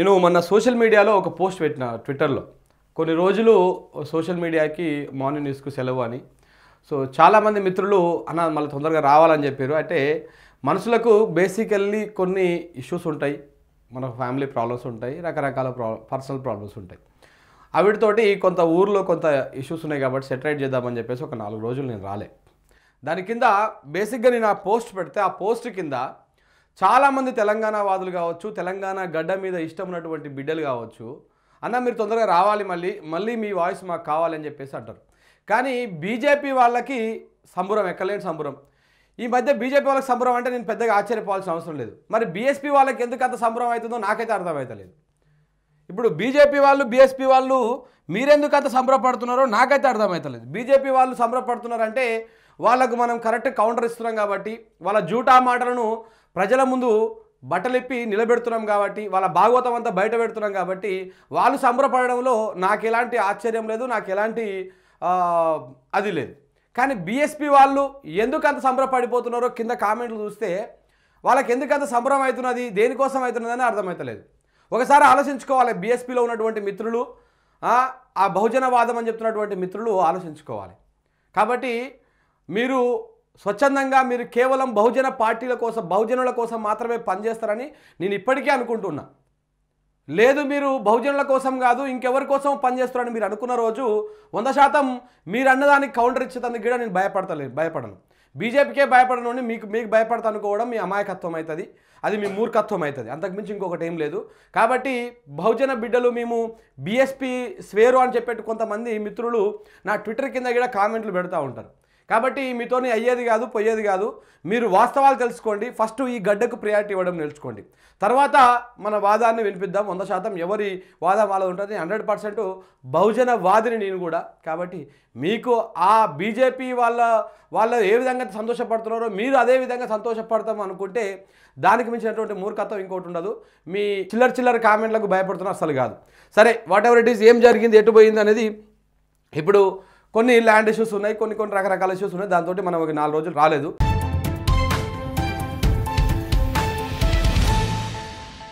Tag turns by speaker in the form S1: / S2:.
S1: నేను మొన్న సోషల్ మీడియాలో ఒక పోస్ట్ పెట్టిన ట్విట్టర్లో కొన్ని రోజులు సోషల్ మీడియాకి మార్నింగ్ న్యూస్కు సెలవు అని సో చాలామంది మిత్రులు అన్న మళ్ళీ తొందరగా రావాలని చెప్పారు అంటే మనుషులకు బేసికల్లీ కొన్ని ఇష్యూస్ ఉంటాయి మన ఫ్యామిలీ ప్రాబ్లమ్స్ ఉంటాయి రకరకాల ప్రాబ్లం పర్సనల్ ప్రాబ్లమ్స్ ఉంటాయి అవిటితోటి కొంత ఊర్లో కొంత ఇష్యూస్ ఉన్నాయి కాబట్టి సెటరేట్ చేద్దామని చెప్పేసి ఒక నాలుగు రోజులు నేను రాలే దాని కింద బేసిక్గా నేను ఆ పోస్ట్ పెడితే ఆ పోస్ట్ కింద చాలామంది తెలంగాణ వాదులు కావచ్చు తెలంగాణ గడ్డ మీద ఇష్టం ఉన్నటువంటి బిడ్డలు కావచ్చు అన్న మీరు తొందరగా రావాలి మళ్ళీ మళ్ళీ మీ వాయిస్ మాకు కావాలని చెప్పేసి అంటారు కానీ బీజేపీ వాళ్ళకి సంబురం ఎక్కలేని సంబురం ఈ మధ్య బీజేపీ వాళ్ళకి సంబరం అంటే నేను పెద్దగా ఆశ్చర్యపోవాల్సిన అవసరం లేదు మరి బీఎస్పీ వాళ్ళకి ఎందుకు అంత సంబరం అవుతుందో నాకైతే అర్థమవుతలేదు ఇప్పుడు బీజేపీ వాళ్ళు బీఎస్పీ వాళ్ళు మీరెందుకు అంత సంబరపడుతున్నారో నాకైతే అర్థమవుతలేదు బీజేపీ వాళ్ళు సంబరపడుతున్నారంటే వాళ్ళకు మనం కరెక్ట్ కౌంటర్ ఇస్తున్నాం కాబట్టి వాళ్ళ జూటా మాటలను ప్రజల ముందు బట్టలిప్పి నిలబెడుతున్నాం కాబట్టి వాళ్ళ భాగవతం అంతా బయట పెడుతున్నాం కాబట్టి వాళ్ళు సంబరపడడంలో నాకు ఎలాంటి ఆశ్చర్యం లేదు నాకు ఎలాంటి అది లేదు కానీ బీఎస్పీ వాళ్ళు ఎందుకు అంత సంబరపడిపోతున్నారో కింద కామెంట్లు చూస్తే వాళ్ళకి ఎందుకంత అంత సంబరం అవుతున్నది దేనికోసం అవుతున్నదని అర్థమవుతలేదు ఒకసారి ఆలోచించుకోవాలి బీఎస్పీలో ఉన్నటువంటి మిత్రులు ఆ బహుజనవాదం అని చెప్తున్నటువంటి మిత్రులు ఆలోచించుకోవాలి కాబట్టి మీరు స్వచ్ఛందంగా మీరు కేవలం బహుజన పార్టీల కోసం బహుజనుల కోసం మాత్రమే పనిచేస్తారని నేను ఇప్పటికే అనుకుంటున్నా లేదు మీరు బహుజనుల కోసం కాదు ఇంకెవరి కోసం పనిచేస్తారని మీరు అనుకున్న రోజు వంద శాతం మీరు అన్నదానికి కౌంటర్ ఇచ్చేదానికి కూడా నేను భయపడతలేదు భయపడను బీజేపీకే భయపడను మీకు మీకు భయపడతా అనుకోవడం మీ అమాయకత్వం అవుతుంది అది మీ మూర్ఖత్వం అవుతుంది అంతకుమించి ఇంకొకటి ఏం లేదు కాబట్టి బహుజన బిడ్డలు మేము బీఎస్పీ స్వేరు అని చెప్పేట్టు కొంతమంది మిత్రులు నా ట్విట్టర్ కింద కూడా కామెంట్లు పెడతా ఉంటారు కాబట్టి మీతోని అయ్యేది కాదు పోయేది కాదు మీరు వాస్తవాలు తెలుసుకోండి ఫస్ట్ ఈ గడ్డకు ప్రియారిటీ ఇవ్వడం నేర్చుకోండి తర్వాత మన వాదాన్ని వినిపిద్దాం వంద శాతం ఎవరి వాదం వాళ్ళ ఉంటుంది హండ్రెడ్ పర్సెంట్ బహుజన వాదిని నేను కూడా కాబట్టి మీకు ఆ బీజేపీ వాళ్ళ వాళ్ళు ఏ విధంగా సంతోషపడుతున్నారో మీరు అదే విధంగా సంతోషపడతాం అనుకుంటే దానికి మించినటువంటి మూర్ఖత్వం ఇంకోటి ఉండదు మీ చిల్లర చిల్లర కామెంట్లకు భయపడుతున్న అసలు కాదు సరే వాట్ ఎవర్ ఇట్ ఈస్ ఏం జరిగింది ఎటు పోయింది అనేది ఇప్పుడు కొన్ని ల్యాండ్ ఇష్యూస్ ఉన్నాయి కొన్ని కొన్ని రకరకాల ఇష్యూస్ ఉన్నాయి దాంతో మనం ఒక నాలుగు రోజులు రాలేదు